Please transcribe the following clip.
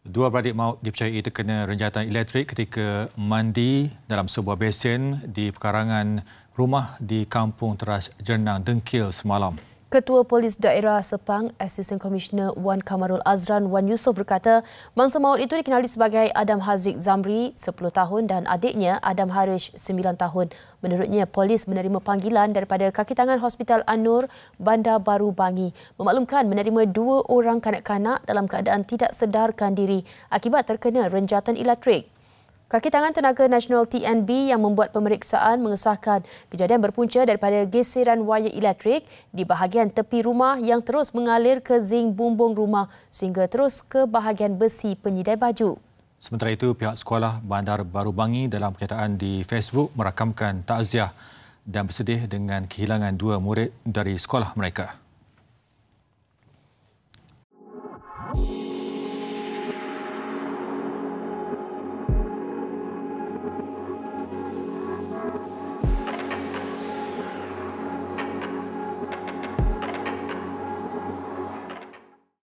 Dua beradik maut dipercayai terkena renjatan elektrik ketika mandi dalam sebuah besen di pekarangan rumah di Kampung Teras Jernang Dengkil semalam. Ketua Polis Daerah Sepang, Assistant Commissioner Wan Kamarul Azran Wan Yusof berkata, mangsa maut itu dikenali sebagai Adam Haziq Zamri, 10 tahun dan adiknya Adam Harish, 9 tahun. Menurutnya, polis menerima panggilan daripada kaki tangan Hospital Anur, Bandar Baru Bangi. Memaklumkan menerima dua orang kanak-kanak dalam keadaan tidak sedarkan diri akibat terkena renjatan elektrik. Kaki tangan tenaga nasional TNB yang membuat pemeriksaan mengesahkan kejadian berpunca daripada geseran wayar elektrik di bahagian tepi rumah yang terus mengalir ke zinc bumbung rumah sehingga terus ke bahagian besi penyidai baju. Sementara itu, pihak sekolah Bandar Baru Bangi dalam kenyataan di Facebook merakamkan takziah dan bersedih dengan kehilangan dua murid dari sekolah mereka.